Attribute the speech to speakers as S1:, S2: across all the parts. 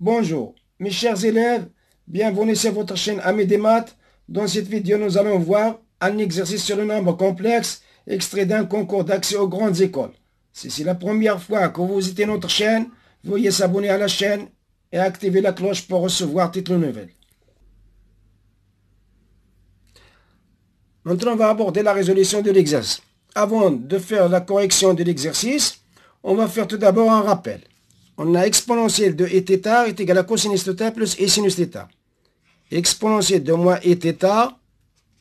S1: Bonjour, mes chers élèves, bienvenue sur votre chaîne Amis des Maths. Dans cette vidéo, nous allons voir un exercice sur le nombre complexe extrait d'un concours d'accès aux grandes écoles. Si c'est la première fois que vous visitez notre chaîne, veuillez s'abonner à la chaîne et activer la cloche pour recevoir les nouvelles. Maintenant, on va aborder la résolution de l'exercice. Avant de faire la correction de l'exercice, on va faire tout d'abord un rappel on a exponentielle de et θ est égal à cosinus θ plus et sinus θ. Exponentielle de moins et θ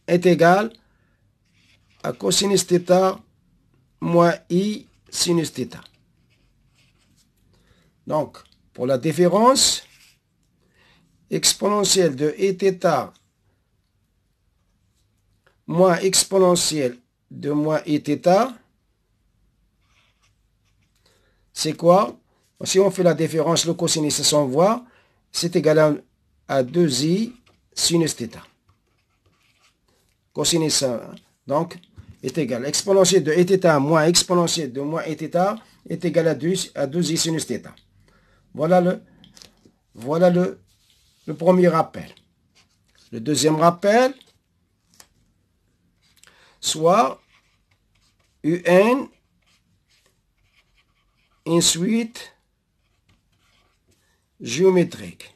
S1: est égal à cosinus θ moins i sinus θ. Donc, pour la différence, exponentielle de et θ moins exponentielle de moins et θ, c'est quoi si on fait la différence, le cosinus sans voix, c'est égal à 2i sinus θ. Cosinus, donc, est égal à exponentielle de θ e moins exponentiel de moins θ e est égal à 2, à i sinus θ. Voilà le, voilà le premier rappel. Le deuxième rappel, soit un ensuite géométrique.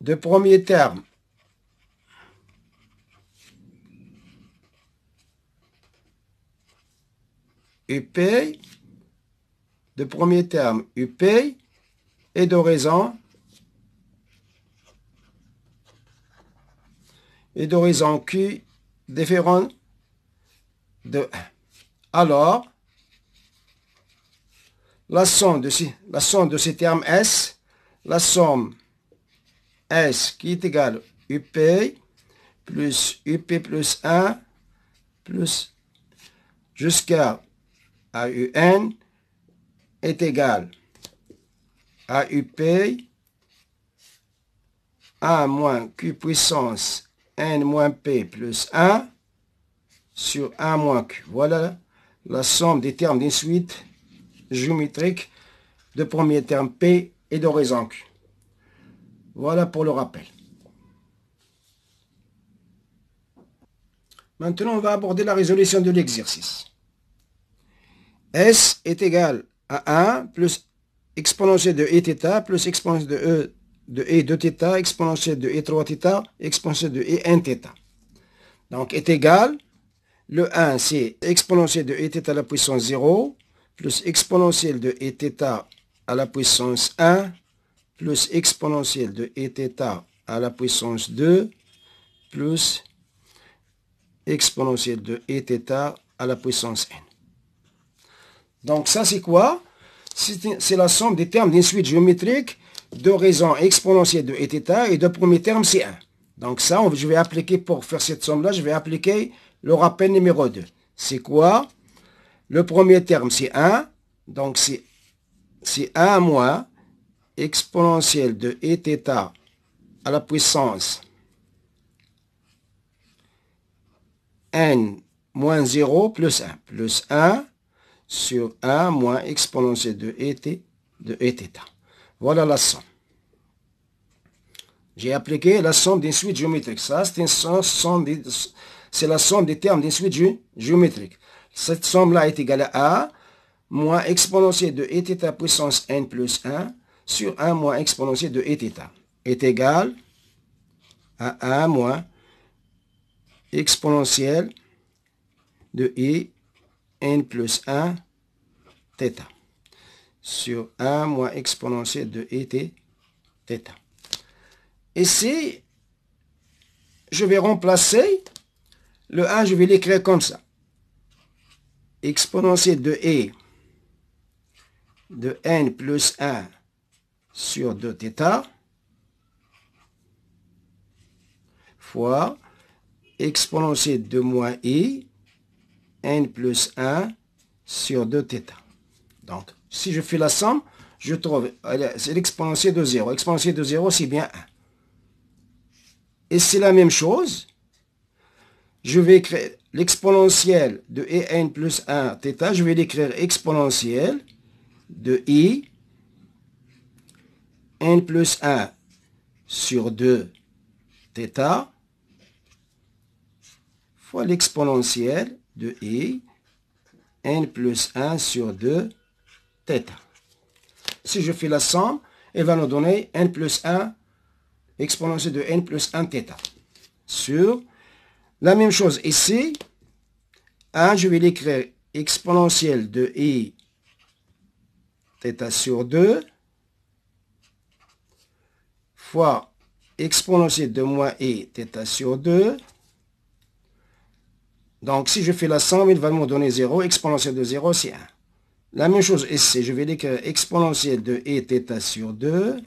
S1: De premier terme, UP de premier terme UP et d'horizon et d'horizon Q différent de alors la somme de ces, la somme de ces termes S, la somme S qui est égale UP plus UP plus 1 plus jusqu'à AUN est égal à UP 1 moins Q puissance n moins p plus 1 sur 1 moins q. Voilà la somme des termes d'une suite géométrique de premier terme p et d'horizon q. Voilà pour le rappel. Maintenant, on va aborder la résolution de l'exercice. S est égal à 1 plus exponentielle de e plus exponentielle de e de E 2θ exponentielle de E 3θ exponentielle de E 1θ. Donc est égal, le 1 c'est exponentielle de Eθ à la puissance 0 plus exponentielle de Eθ à la puissance 1 plus exponentielle de Eθ à la puissance 2 plus exponentielle de Eθ à la puissance n. Donc ça c'est quoi C'est la somme des termes d'une suite géométrique deux raisons exponentielles de θ et de premier terme, c'est 1. Donc ça, je vais appliquer, pour faire cette somme-là, je vais appliquer le rappel numéro 2. C'est quoi Le premier terme, c'est 1. Donc c'est 1 moins exponentielle de θ à la puissance n moins 0 plus 1. Plus 1 sur 1 moins exponentielle de et, de et voilà la somme. J'ai appliqué la somme d'une suite géométrique. Ça, c'est la somme des termes d'une suite géométrique. Cette somme-là est égale à moins exponentielle de Eθ puissance n plus 1 sur 1 moins exponentielle de Eθ est égal à 1 moins exponentielle de i n plus 1 θ sur 1 moins exponentiel de e et θ. Ici, je vais remplacer le 1, je vais l'écrire comme ça. Exponentiel de e de n plus 1 sur 2θ fois exponentiel de moins i n plus 1 sur 2θ. Donc, si je fais la somme, je trouve, c'est l'exponentielle de 0. L'exponentielle de 0, c'est bien 1. Et c'est la même chose. Je vais écrire l'exponentielle de n plus 1 θ. Je vais l'écrire exponentiel de i n plus 1 sur 2 θ fois l'exponentielle de i n plus 1 sur 2 θ. Si je fais la somme, elle va nous donner n plus 1 exponentielle de n plus 1 θ. Sur la même chose ici, 1, je vais l'écrire exponentielle de i θ sur 2 fois exponentielle de moins i θ sur 2. Donc si je fais la somme, il va nous donner 0. Exponentielle de 0, c'est 1. La même chose ici, je vais dire que exponentielle de e θ sur 2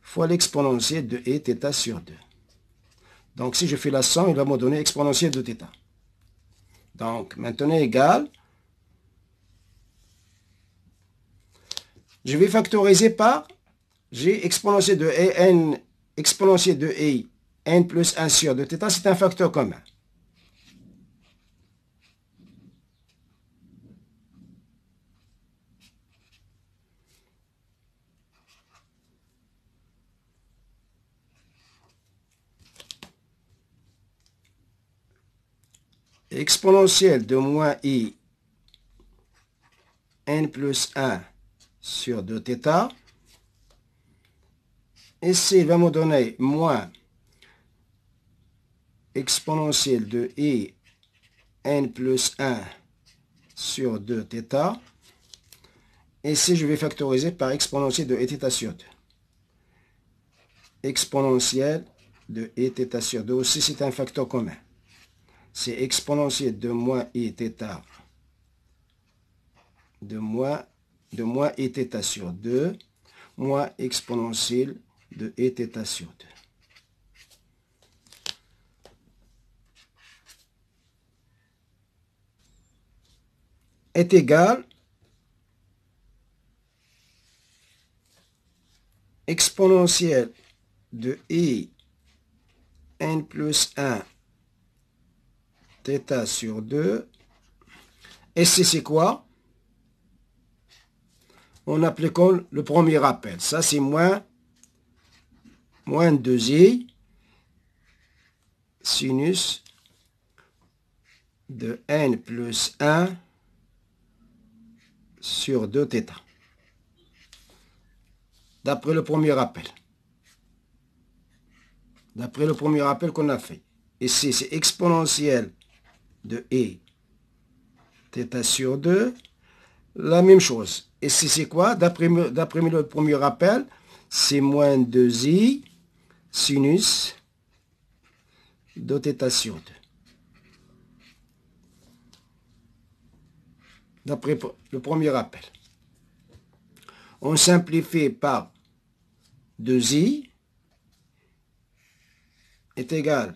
S1: fois l'exponentielle de e sur 2. Donc si je fais la somme, il va me donner exponentielle de θ. Donc maintenant égal. Je vais factoriser par j'ai exponentielle de e n exponentielle de e n plus 1 sur 2 θ, c'est un facteur commun. Exponentielle de moins i n plus 1 sur 2θ. Ici, il va me donner moins exponentielle de i n plus 1 sur 2θ. Ici, je vais factoriser par exponentielle de θ e sur 2. Exponentielle de iθ e sur 2 aussi, c'est un facteur commun c'est exponentiel de moins i θ de moins, de moins i sur 2 moins exponentiel de i θ sur 2. est égal exponentielle de i n plus 1 θ sur 2. Et c'est quoi On applique le premier rappel. Ça, c'est moins, moins 2i sinus de n plus 1 sur 2 θ. D'après le premier rappel. D'après le premier rappel qu'on a fait. si c'est exponentiel de E. Θ sur 2, la même chose. Et si c'est quoi D'après le premier rappel, c'est moins 2i sinus de θ sur 2. D'après le premier rappel. On simplifie par 2i est égal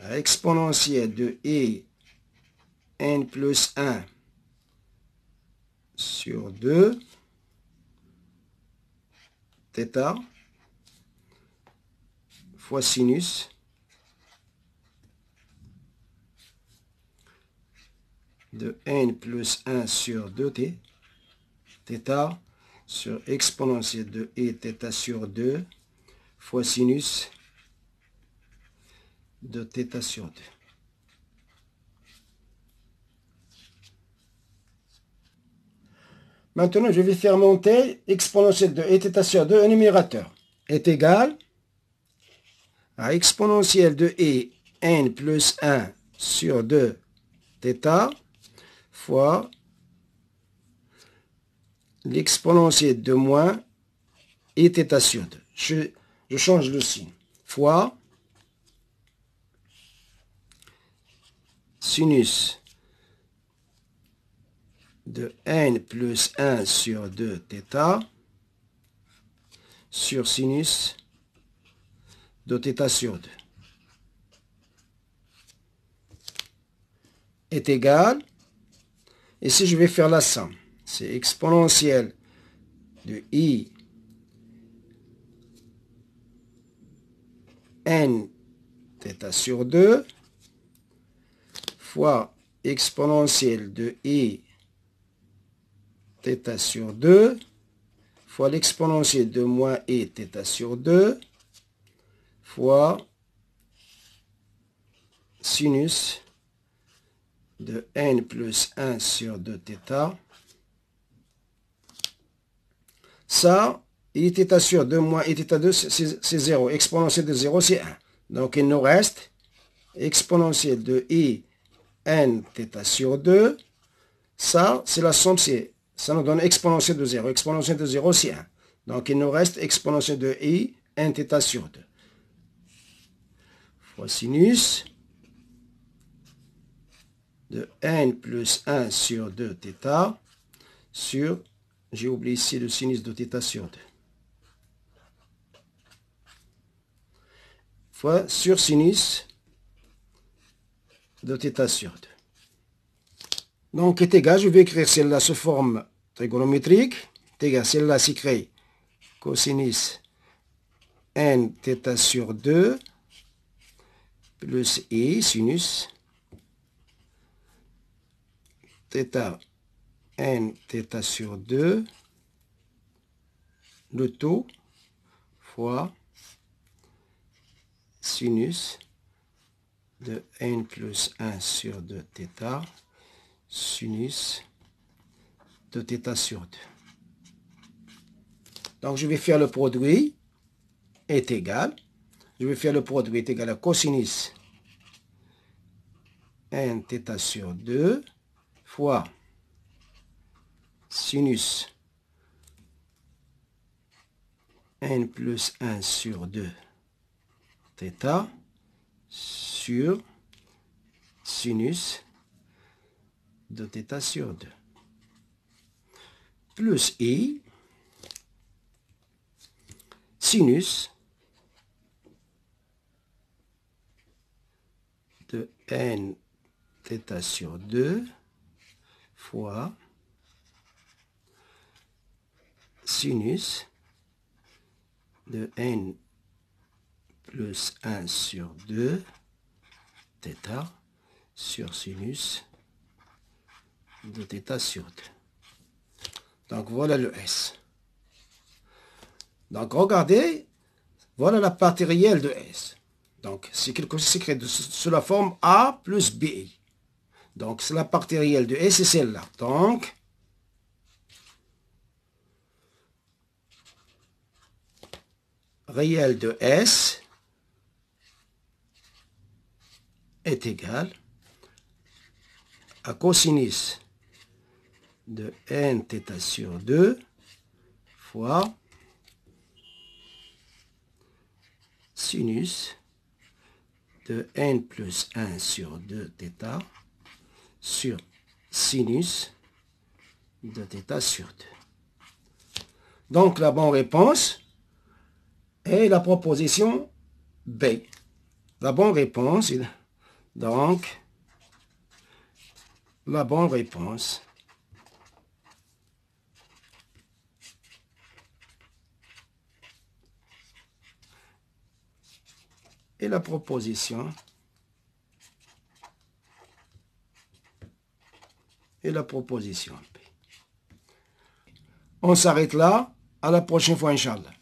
S1: à exponentielle de i e n plus 1 sur 2 θ fois sinus de n plus 1 sur 2t θ sur exponentielle de e θ sur 2 fois sinus de θ sur 2. Maintenant, je vais faire monter exponentielle de θ sur 2 au numérateur est égal à exponentielle de e n plus 1 sur 2 θ fois l'exponentielle de moins et θ sur 2. je change le signe. Fois sinus de n plus 1 sur 2 θ sur sinus de θ sur 2 est égal, et si je vais faire la somme, c'est exponentielle de i n θ sur 2 fois exponentielle de i θ sur 2 fois l'exponentiel de moins et θ sur 2 fois sinus de n plus 1 sur 2θ. Ça, e et θ sur 2 moins e et θ2, c'est 0. Exponentiel de 0, c'est 1. Donc, il nous reste exponentiel de i n sur 2. Ça, c'est la somme, c'est ça nous donne exponentielle de 0. Exponentielle de 0, c'est 1. Donc il nous reste exponentielle de i, 1 θ sur 2. Fois sinus de n plus 1 sur 2 θ sur, j'ai oublié ici le sinus de θ sur 2. Fois sur sinus de θ sur 2. Donc, je vais écrire celle-là sous forme trigonométrique. égale, celle-là s'écrit cosinus n theta sur 2 plus i sinus theta, n theta sur 2 le tout fois sinus de n plus 1 sur 2 theta sinus de θ sur 2. Donc, je vais faire le produit est égal. Je vais faire le produit est égal à cosinus 1 θ sur 2 fois sinus 1 plus 1 sur 2 θ sur sinus de θ sur 2. Plus i sinus de n θ sur 2 fois sinus de n plus 1 sur 2 θ sur sinus de θ sur 2. Donc voilà le S. Donc regardez, voilà la partie réelle de S. Donc c'est quelque chose qui est sous la forme A plus B. Donc c'est la partie réelle de S, c'est celle-là. Donc, réel de S est égal à cosinus de n sur 2 fois sinus de n plus 1 sur 2 θ sur sinus de θ sur 2. Donc la bonne réponse est la proposition B. La bonne réponse, donc, la bonne réponse et la proposition et la proposition. On s'arrête là. À la prochaine fois, Inch'Allah.